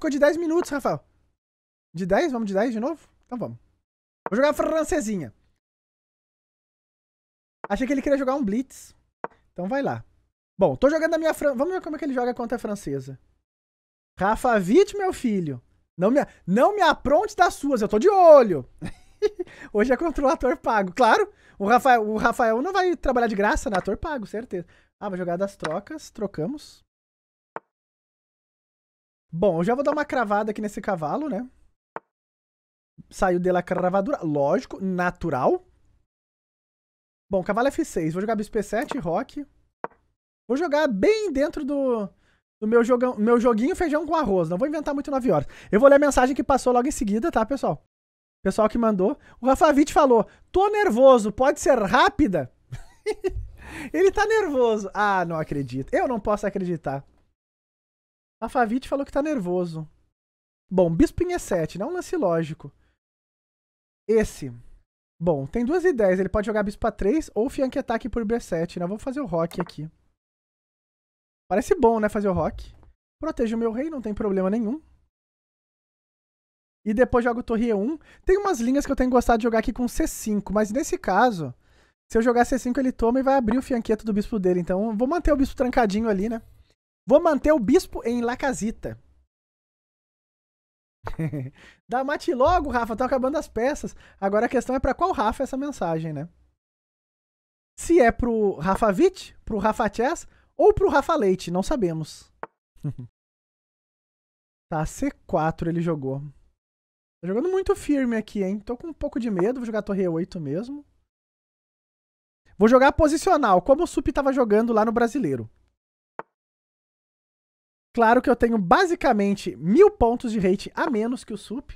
Ficou de 10 minutos, Rafael. De 10? Vamos de 10 de novo? Então vamos. Vou jogar a francesinha. Achei que ele queria jogar um blitz. Então vai lá. Bom, tô jogando a minha Fran... Vamos ver como é que ele joga contra a francesa. Rafa Witt, meu filho. Não me, não me apronte das suas, eu tô de olho. Hoje é contra o ator pago. Claro, o Rafael, o Rafael não vai trabalhar de graça, né? Ator pago, certeza. Ah, vai jogar das trocas, trocamos. Bom, eu já vou dar uma cravada aqui nesse cavalo, né? Saiu dela a cravadura. Lógico, natural. Bom, cavalo F6. Vou jogar bispo E7, rock. Vou jogar bem dentro do, do meu, jogão, meu joguinho feijão com arroz. Não vou inventar muito 9 horas. Eu vou ler a mensagem que passou logo em seguida, tá, pessoal? Pessoal que mandou. O Rafa Witt falou: tô nervoso, pode ser rápida? Ele tá nervoso. Ah, não acredito. Eu não posso acreditar. A Favite falou que tá nervoso. Bom, Bispo é em E7, não né? é um lance lógico. Esse. Bom, tem duas ideias. Ele pode jogar Bispo A3 ou Fianque Ataque por B7, né? vou fazer o Rock aqui. Parece bom, né? Fazer o Rock. Protejo o meu rei, não tem problema nenhum. E depois jogo Torre E1. Tem umas linhas que eu tenho gostado de jogar aqui com C5, mas nesse caso, se eu jogar C5 ele toma e vai abrir o fianqueto do bispo dele. Então vou manter o bispo trancadinho ali, né? Vou manter o bispo em Lacazita. da mate logo, Rafa. Tá acabando as peças. Agora a questão é para qual Rafa é essa mensagem, né? Se é pro Rafa Witt, pro Rafa Chess ou pro Rafa Leite, não sabemos. tá, C4 ele jogou. Tá jogando muito firme aqui, hein? Tô com um pouco de medo. Vou jogar torre 8 mesmo. Vou jogar posicional, como o Sup tava jogando lá no brasileiro. Claro que eu tenho basicamente mil pontos de rate a menos que o Sup.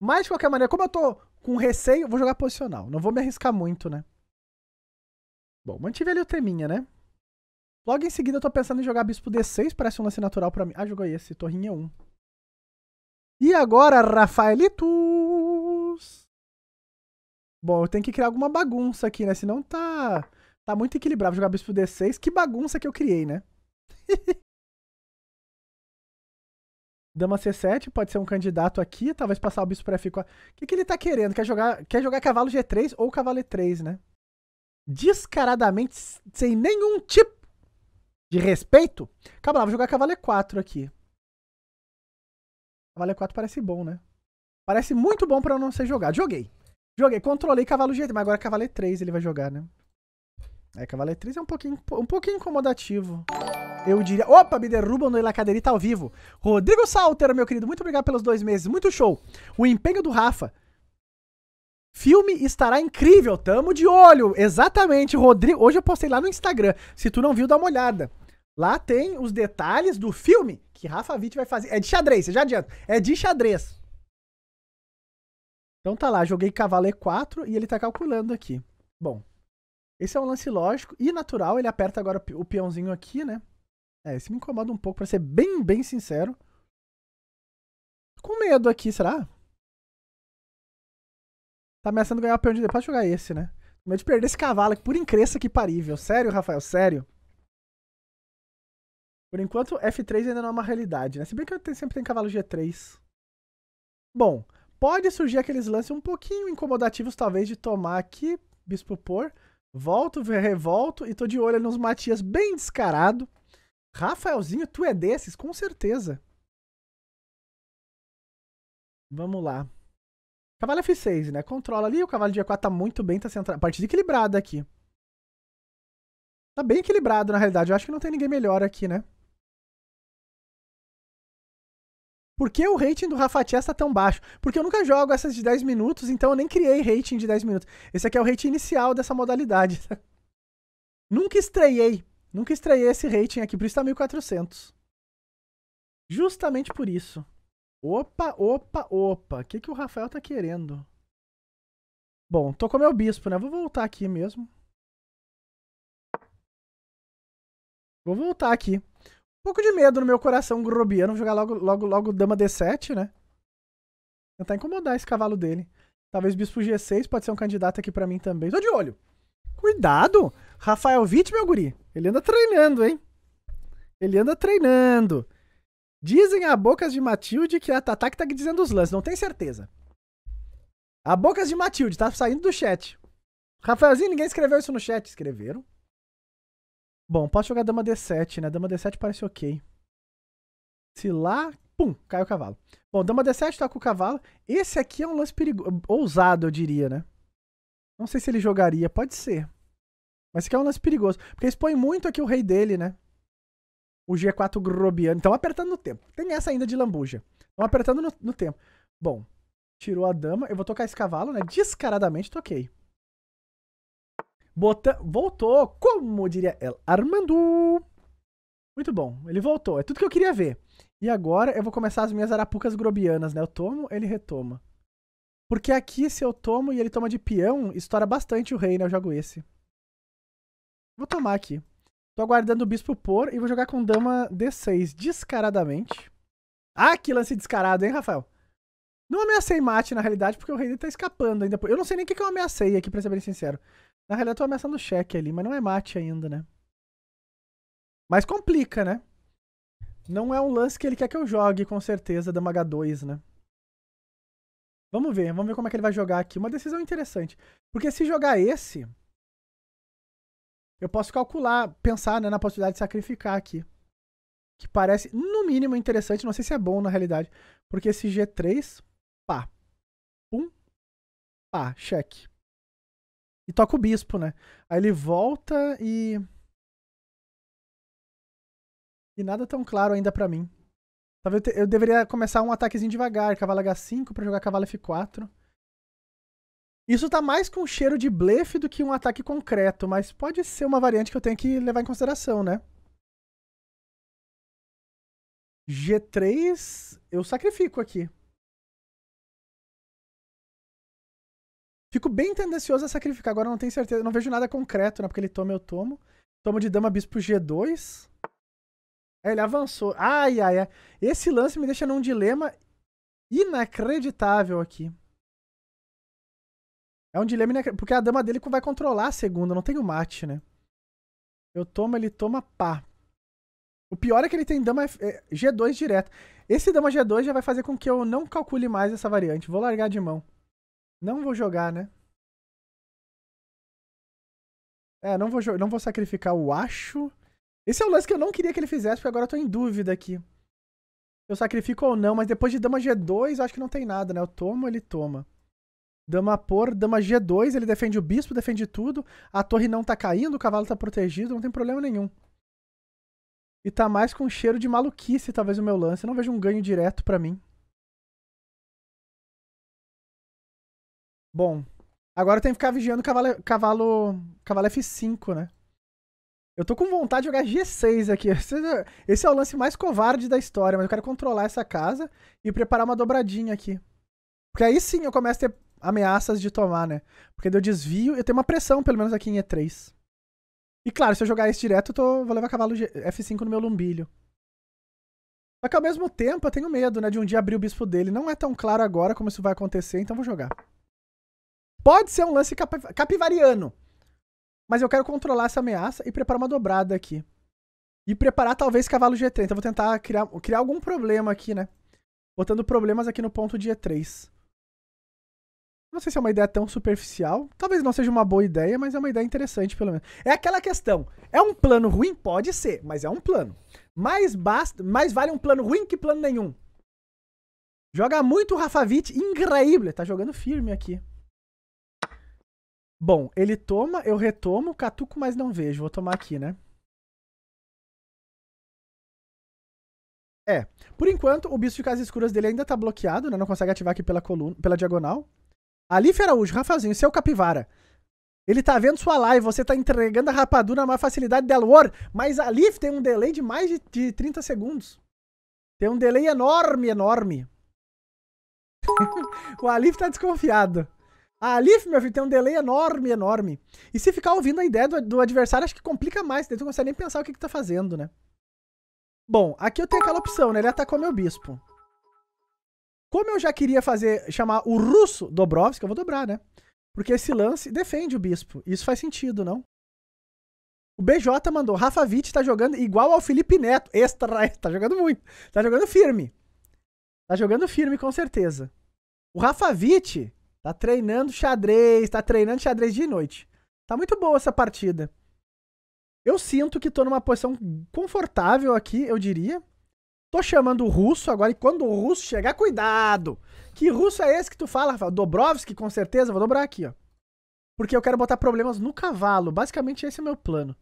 Mas, de qualquer maneira, como eu tô com receio, vou jogar posicional. Não vou me arriscar muito, né? Bom, mantive ali o teminha, né? Logo em seguida eu tô pensando em jogar bispo D6, parece um lance natural pra mim. Ah, jogou esse, torrinha 1. E agora, Rafaelitos! Bom, eu tenho que criar alguma bagunça aqui, né? Senão tá, tá muito equilibrado. jogar bispo D6, que bagunça que eu criei, né? Dama C7 pode ser um candidato aqui, talvez passar o bispo para F4. O que, que ele tá querendo? Quer jogar, quer jogar cavalo G3 ou cavalo E3, né? Descaradamente, sem nenhum tipo de respeito. Calma lá, vou jogar cavalo E4 aqui. Cavalo E4 parece bom, né? Parece muito bom para não ser jogado. Joguei. Joguei, controlei cavalo G3, mas agora cavalo E3 ele vai jogar, né? É, Cavaletriz é um pouquinho, um pouquinho incomodativo. Eu diria... Opa, me derrubam no La Cadeirita tá ao vivo. Rodrigo Salter, meu querido, muito obrigado pelos dois meses. Muito show. O empenho do Rafa. Filme estará incrível, tamo de olho. Exatamente, Rodrigo. Hoje eu postei lá no Instagram. Se tu não viu, dá uma olhada. Lá tem os detalhes do filme que Rafa Witt vai fazer. É de xadrez, já adianta. É de xadrez. Então tá lá, joguei cavalo E4 e ele tá calculando aqui. Bom, esse é um lance lógico e natural. Ele aperta agora o peãozinho aqui, né? É, esse me incomoda um pouco, pra ser bem, bem sincero. Com medo aqui, será? Tá ameaçando ganhar o peão de depois. Pode jogar esse, né? Com medo de perder esse cavalo, que por incrença que parível. Sério, Rafael, sério. Por enquanto, F3 ainda não é uma realidade, né? Se bem que eu sempre tem cavalo G3. Bom, pode surgir aqueles lances um pouquinho incomodativos, talvez, de tomar aqui, bispo por. Volto, revolto e tô de olho nos Matias bem descarado. Rafaelzinho, tu é desses? Com certeza. Vamos lá. Cavalo F6, né? Controla ali. O cavalo de E4 tá muito bem, tá centrado. Partida equilibrada aqui. Tá bem equilibrado, na realidade. Eu acho que não tem ninguém melhor aqui, né? Por que o rating do Rafa Chess tá tão baixo? Porque eu nunca jogo essas de 10 minutos, então eu nem criei rating de 10 minutos. Esse aqui é o rating inicial dessa modalidade. Tá? nunca estreiei. Nunca estreiei esse rating aqui, por isso tá 1400. Justamente por isso. Opa, opa, opa. O que, que o Rafael tá querendo? Bom, tô com meu bispo, né? Vou voltar aqui mesmo. Vou voltar aqui pouco de medo no meu coração grobiano. Vou jogar logo, logo, logo dama D7, né? Tentar incomodar esse cavalo dele. Talvez bispo G6 pode ser um candidato aqui para mim também. Tô de olho. Cuidado! Rafael Witt, meu guri. Ele anda treinando, hein? Ele anda treinando. Dizem a Bocas de Matilde que a Tatá que tá dizendo os lances. Não tem certeza. A Bocas de Matilde, tá saindo do chat. Rafaelzinho, ninguém escreveu isso no chat. Escreveram. Bom, posso jogar dama d7, né? Dama d7 parece ok. Se lá, pum, cai o cavalo. Bom, dama d7 tá com o cavalo. Esse aqui é um lance perigoso, ousado, eu diria, né? Não sei se ele jogaria, pode ser. Mas esse aqui é um lance perigoso, porque expõe muito aqui o rei dele, né? O G4 grobiano. Então apertando no tempo. Tem essa ainda de lambuja. Estão apertando no, no tempo. Bom, tirou a dama. Eu vou tocar esse cavalo, né? Descaradamente toquei. Bota... Voltou, como diria ela, Armandu. Muito bom, ele voltou. É tudo que eu queria ver. E agora eu vou começar as minhas arapucas grobianas, né? Eu tomo, ele retoma. Porque aqui, se eu tomo e ele toma de peão, estoura bastante o rei, né? Eu jogo esse. Vou tomar aqui. Tô aguardando o bispo pôr e vou jogar com dama D6 descaradamente. Ah, que lance descarado, hein, Rafael? Não ameacei mate, na realidade, porque o rei dele tá escapando ainda. Eu não sei nem o que, que eu ameacei aqui, pra ser bem sincero. Na realidade, eu tô ameaçando cheque ali, mas não é mate ainda, né? Mas complica, né? Não é um lance que ele quer que eu jogue, com certeza, da H2, né? Vamos ver, vamos ver como é que ele vai jogar aqui. Uma decisão interessante. Porque se jogar esse, eu posso calcular, pensar né, na possibilidade de sacrificar aqui. Que parece, no mínimo, interessante. Não sei se é bom na realidade. Porque esse G3, pá. Pum, pá, cheque. E toca o bispo, né? Aí ele volta e. E nada tão claro ainda para mim. Talvez eu, te... eu, deveria começar um ataquezinho devagar, cavalo H5 para jogar cavalo F4. Isso tá mais com cheiro de blefe do que um ataque concreto, mas pode ser uma variante que eu tenho que levar em consideração, né? G3, eu sacrifico aqui. Fico bem tendencioso a sacrificar. Agora não tenho certeza. Não vejo nada concreto, né? Porque ele toma, eu tomo. Tomo de dama bispo G2. Aí ele avançou. Ai, ai, ai. Esse lance me deixa num dilema inacreditável aqui. É um dilema inacreditável. Porque a dama dele vai controlar a segunda. Não tem o mate, né? Eu tomo, ele toma pá. O pior é que ele tem dama é, G2 direto. Esse dama G2 já vai fazer com que eu não calcule mais essa variante. Vou largar de mão. Não vou jogar, né? É, não vou, não vou sacrificar o acho. Esse é o lance que eu não queria que ele fizesse, porque agora eu tô em dúvida aqui. Eu sacrifico ou não, mas depois de dama G2, acho que não tem nada, né? Eu tomo, ele toma. Dama por, dama G2, ele defende o bispo, defende tudo. A torre não tá caindo, o cavalo tá protegido, não tem problema nenhum. E tá mais com cheiro de maluquice, talvez, o meu lance. Eu não vejo um ganho direto para mim. Bom, agora eu tenho que ficar vigiando cavalo, cavalo, cavalo F5, né? Eu tô com vontade de jogar G6 aqui. É, esse é o lance mais covarde da história, mas eu quero controlar essa casa e preparar uma dobradinha aqui. Porque aí sim eu começo a ter ameaças de tomar, né? Porque eu desvio, eu tenho uma pressão, pelo menos aqui em E3. E claro, se eu jogar esse direto, eu tô, vou levar cavalo F5 no meu lumbilho. Só que ao mesmo tempo eu tenho medo, né, de um dia abrir o bispo dele. Não é tão claro agora como isso vai acontecer, então vou jogar. Pode ser um lance cap capivariano. Mas eu quero controlar essa ameaça e preparar uma dobrada aqui. E preparar talvez cavalo G3. Então vou tentar criar, criar algum problema aqui, né? Botando problemas aqui no ponto de E3. Não sei se é uma ideia tão superficial. Talvez não seja uma boa ideia, mas é uma ideia interessante, pelo menos. É aquela questão. É um plano ruim? Pode ser, mas é um plano. Mais, basta, mais vale um plano ruim que plano nenhum. Joga muito o Rafa Witt, Tá jogando firme aqui. Bom, ele toma, eu retomo, catuco, mas não vejo. Vou tomar aqui, né? É. Por enquanto, o bicho de casas escuras dele ainda tá bloqueado, né? Não consegue ativar aqui pela coluna, pela diagonal. Ali Araújo, Rafazinho, seu capivara. Ele tá vendo sua live, você tá entregando a rapadura na facilidade dela. War, mas ali tem um delay de mais de, de 30 segundos. Tem um delay enorme, enorme. o Alif tá desconfiado. A Leaf, meu filho, tem um delay enorme, enorme. E se ficar ouvindo a ideia do, do adversário, acho que complica mais. Daí tu não consegue nem pensar o que, que tá fazendo, né? Bom, aqui eu tenho aquela opção, né? Ele atacou meu bispo. Como eu já queria fazer, chamar o russo Dobrovsky, eu vou dobrar, né? Porque esse lance defende o bispo. Isso faz sentido, não? O BJ mandou. Rafa Witt tá jogando igual ao Felipe Neto. Extra, tá jogando muito. Tá jogando firme. Tá jogando firme, com certeza. O Rafa Witt Tá treinando xadrez, tá treinando xadrez de noite. Tá muito boa essa partida. Eu sinto que tô numa posição confortável aqui, eu diria. Tô chamando o russo agora, e quando o russo chegar, cuidado! Que russo é esse que tu fala, Rafael? Dobrovski, com certeza, vou dobrar aqui, ó. Porque eu quero botar problemas no cavalo. Basicamente, esse é o meu plano.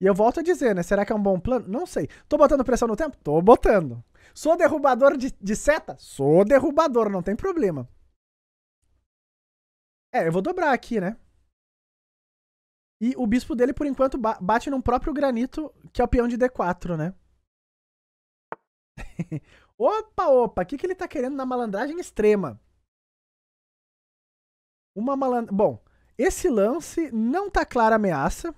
E eu volto a dizer, né? Será que é um bom plano? Não sei. Tô botando pressão no tempo? Tô botando. Sou derrubador de, de seta? Sou derrubador, não tem problema. É, eu vou dobrar aqui, né? E o bispo dele, por enquanto, bate num próprio granito, que é o peão de D4, né? opa, opa, o que, que ele tá querendo na malandragem extrema? Uma malandragem. Bom, esse lance não tá clara ameaça.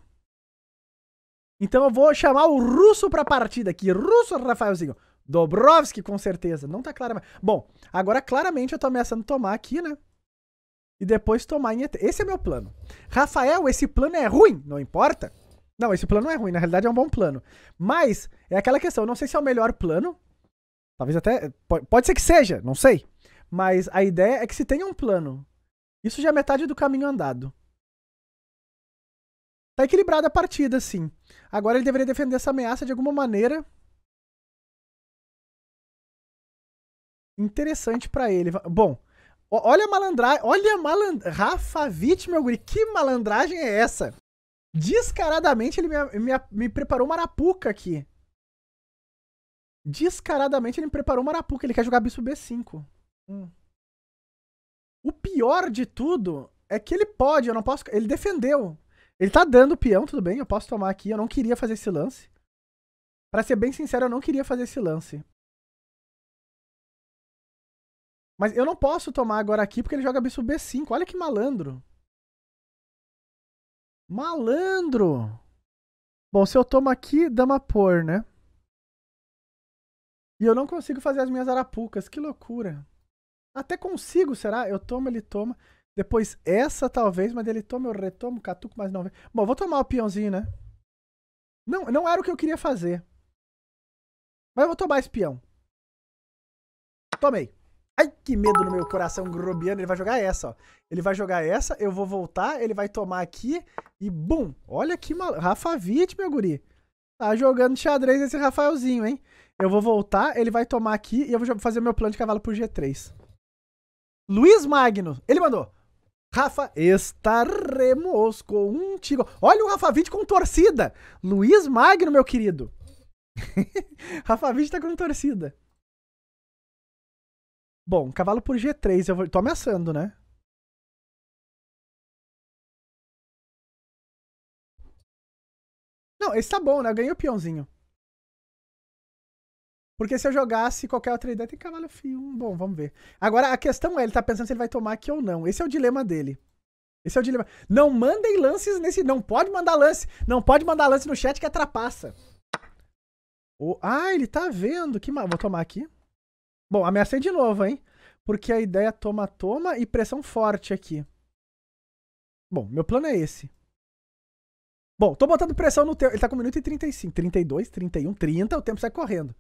Então eu vou chamar o russo pra partida aqui. Russo, Rafaelzinho. Dobrovski, com certeza. Não tá clara. Bom, agora claramente eu tô ameaçando tomar aqui, né? e depois tomar em ET. Esse é meu plano. Rafael, esse plano é ruim, não importa. Não, esse plano não é ruim, na realidade é um bom plano. Mas é aquela questão, não sei se é o melhor plano. Talvez até. Pode, ser que seja, não sei. Mas a ideia é que se tenha um plano. Isso já é metade do caminho andado. Tá equilibrada a partida, sim. Agora ele deveria defender essa ameaça de alguma maneira. Interessante para ele. Bom, Olha a malandragem. Olha a malandragem. Rafa Witt, meu guri. Que malandragem é essa? Descaradamente ele me, me, me preparou uma arapuca aqui. Descaradamente ele me preparou uma arapuca. Ele quer jogar bispo B5. Hum. O pior de tudo é que ele pode. Eu não posso. Ele defendeu. Ele tá dando o peão, tudo bem. Eu posso tomar aqui. Eu não queria fazer esse lance. Para ser bem sincero, eu não queria fazer esse lance. Mas eu não posso tomar agora aqui porque ele joga bispo B5. Olha que malandro. Malandro! Bom, se eu tomo aqui, dama por, né? E eu não consigo fazer as minhas arapucas. Que loucura. Até consigo, será? Eu tomo, ele toma. Depois essa, talvez, mas ele toma, eu retomo, catuco, mas não. Bom, vou tomar o peãozinho, né? Não, não era o que eu queria fazer. Mas eu vou tomar esse peão. Tomei. Ai, que medo no meu coração grobiano. Ele vai jogar essa, ó. Ele vai jogar essa, eu vou voltar, ele vai tomar aqui e bum. Olha que mal... Rafa Witt, meu guri. Tá jogando xadrez esse Rafaelzinho, hein? Eu vou voltar, ele vai tomar aqui e eu vou fazer meu plano de cavalo pro G3. Luiz Magno, ele mandou. Rafa estaremos com um tigo. Olha o Rafa Witt com torcida. Luiz Magno, meu querido. Rafa Witt tá com torcida. Bom, cavalo por G3, eu tô ameaçando, né? Não, esse tá bom, né? Eu ganhei o peãozinho. Porque se eu jogasse qualquer outra ideia, tem cavalo fio. Hum, bom, vamos ver. Agora, a questão é, ele tá pensando se ele vai tomar aqui ou não. Esse é o dilema dele. Esse é o dilema. Não mandem lances nesse... Não pode mandar lance. Não pode mandar lance no chat que atrapassa. Oh, ah, ele tá vendo. Que mal. Vou tomar aqui. Bom, ameacei de novo, hein? Porque a ideia toma, toma e pressão forte aqui. Bom, meu plano é esse. Bom, tô botando pressão no tempo. Ele tá com 1 minuto e 35, 32, 31, 30, o tempo sai correndo.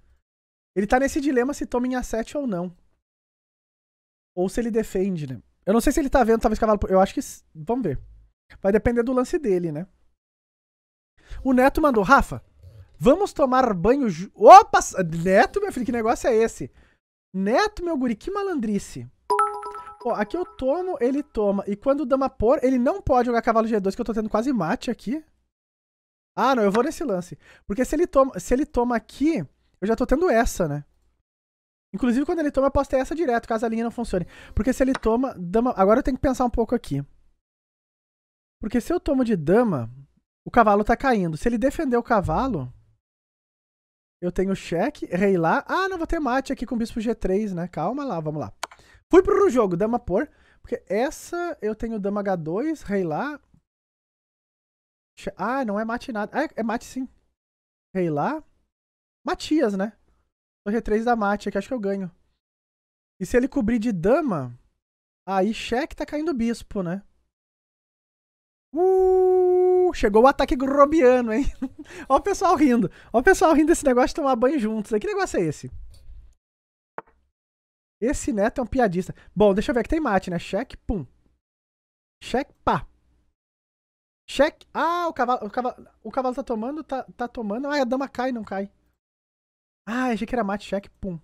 Ele tá nesse dilema se toma em A7 ou não. Ou se ele defende, né? Eu não sei se ele tá vendo, talvez cavalo. Eu acho que. Vamos ver. Vai depender do lance dele, né? O Neto mandou, Rafa, vamos tomar banho. Ju... Opa! Neto, meu filho, que negócio é esse? Neto, meu guri, que malandrice. Pô, aqui eu tomo, ele toma. E quando dama por, ele não pode jogar cavalo G2, que eu tô tendo quase mate aqui. Ah, não, eu vou nesse lance. Porque se ele toma, se ele toma aqui, eu já tô tendo essa, né? Inclusive, quando ele toma, eu posso ter essa direto, caso a linha não funcione. Porque se ele toma, dama... Agora eu tenho que pensar um pouco aqui. Porque se eu tomo de dama, o cavalo tá caindo. Se ele defender o cavalo... Eu tenho cheque, rei lá. Ah, não, vou ter mate aqui com bispo G3, né? Calma lá, vamos lá. Fui pro jogo, dama por. Porque essa eu tenho dama H2, rei lá. Ah, não é mate nada. Ah, é mate sim. Rei lá. Matias, né? O G3 da mate aqui, acho que eu ganho. E se ele cobrir de dama, aí cheque tá caindo bispo, né? Uh! chegou o ataque grobiano, hein? Ó o pessoal rindo. Ó o pessoal rindo desse negócio de tomar banho juntos. Que negócio é esse? Esse neto é um piadista. Bom, deixa eu ver que tem mate, né? Cheque, pum. Cheque, pá. Cheque. Ah, o cavalo, o cavalo, o cavalo tá tomando, tá, tá tomando. Ah, a dama cai, não cai. Ah, achei que era mate, cheque, pum.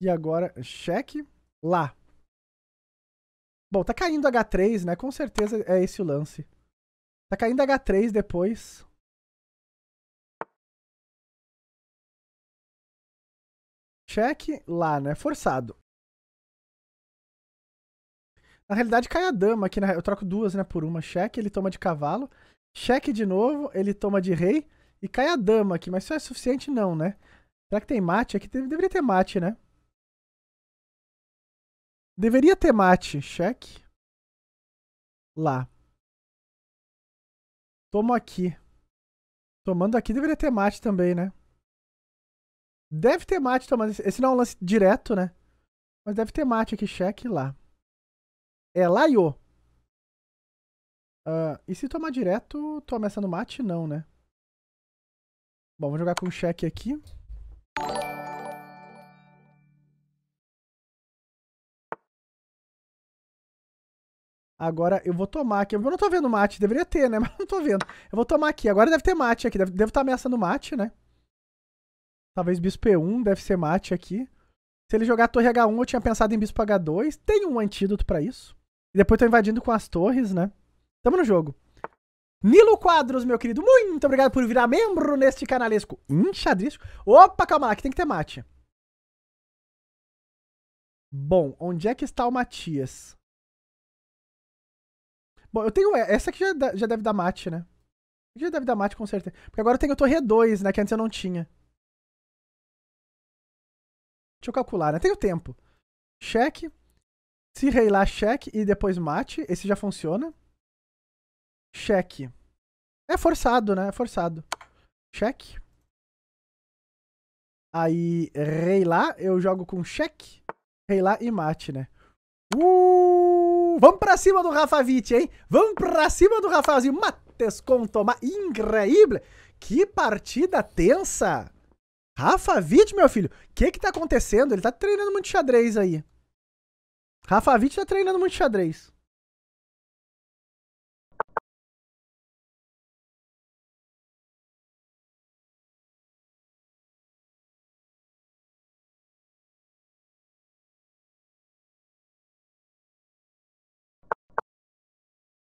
E agora, cheque, lá. Bom, tá caindo H3, né? Com certeza é esse o lance. Tá caindo H3 depois. Cheque lá, né? Forçado. Na realidade, cai a dama aqui. Na... Né? Eu troco duas, né? Por uma. Cheque, ele toma de cavalo. Cheque de novo, ele toma de rei. E cai a dama aqui. Mas isso é suficiente, não, né? Será que tem mate aqui? Deveria ter mate, né? Deveria ter mate. Cheque. Lá. Tomo aqui. Tomando aqui deveria ter mate também, né? Deve ter mate tomando. Esse não é um lance direto, né? Mas deve ter mate aqui. Cheque lá. É lá, Iô. Uh, ah, e se tomar direto, tô ameaçando mate? Não, né? Bom, vou jogar com cheque aqui. Agora eu vou tomar aqui. Eu não tô vendo mate, deveria ter, né? Mas não tô vendo. Eu vou tomar aqui. Agora deve ter mate aqui. Deve, devo estar tá ameaçando mate, né? Talvez bispo E1 deve ser mate aqui. Se ele jogar torre H1, eu tinha pensado em bispo H2. Tem um antídoto para isso. E depois tô invadindo com as torres, né? Tamo no jogo. Nilo Quadros, meu querido, muito obrigado por virar membro neste canalesco enxadrístico. Opa, calma lá, que tem que ter mate. Bom, onde é que está o Matias? Bom, eu tenho. Essa aqui já, já deve dar mate, né? Já deve dar mate, com certeza. Porque agora eu tenho Torre 2, né? Que antes eu não tinha. Deixa eu calcular, né? Tenho tempo. Cheque. Se rei lá, cheque e depois mate. Esse já funciona. Cheque. É forçado, né? É forçado. Cheque. Aí, rei lá, eu jogo com cheque. Rei lá e mate, né? Uh! vamos pra cima do Rafa Witt, hein? Vamos pra cima do Rafazinho. Mates com Tomar, Increíble. Que partida tensa. Rafa Witt, meu filho. O que que tá acontecendo? Ele tá treinando muito xadrez aí. Rafa Witt tá treinando muito xadrez.